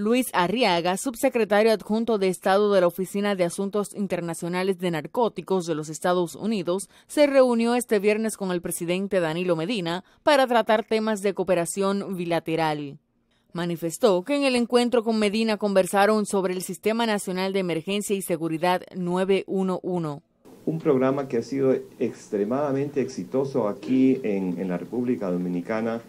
Luis Arriaga, subsecretario adjunto de Estado de la Oficina de Asuntos Internacionales de Narcóticos de los Estados Unidos, se reunió este viernes con el presidente Danilo Medina para tratar temas de cooperación bilateral. Manifestó que en el encuentro con Medina conversaron sobre el Sistema Nacional de Emergencia y Seguridad 911 un programa que ha sido extremadamente exitoso aquí en, la República Dominicana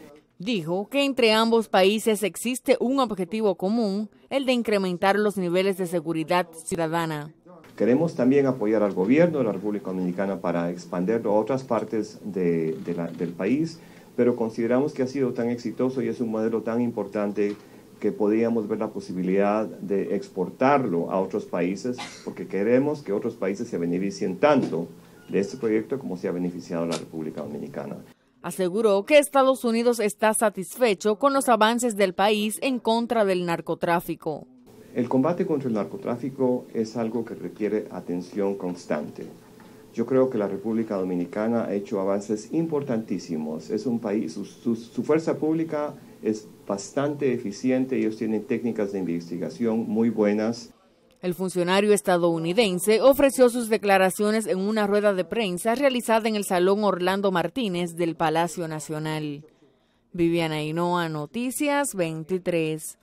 Dijo que entre ambos países existe un objetivo común, el de incrementar los niveles de seguridad ciudadana. Queremos también apoyar al gobierno de la República Dominicana para expandirlo a otras partes del país, pero consideramos que ha sido tan exitoso y es un modelo tan importante que podríamos ver la posibilidad de exportarlo a otros países, porque queremos que otros países se beneficien tanto de este proyecto como se ha beneficiado la República Dominicana aseguró que Estados Unidos está satisfecho con los avances del país en contra del narcotráfico. El combate contra el narcotráfico es algo que requiere atención constante. Yo creo que la República Dominicana ha hecho avances importantísimos. Es un país, su, fuerza pública es bastante eficiente, ellos tienen técnicas de investigación muy buenas. El funcionario estadounidense ofreció sus declaraciones en una rueda de prensa realizada en el Salón Orlando Martínez del Palacio Nacional. Viviana Hinoa, Noticias 23.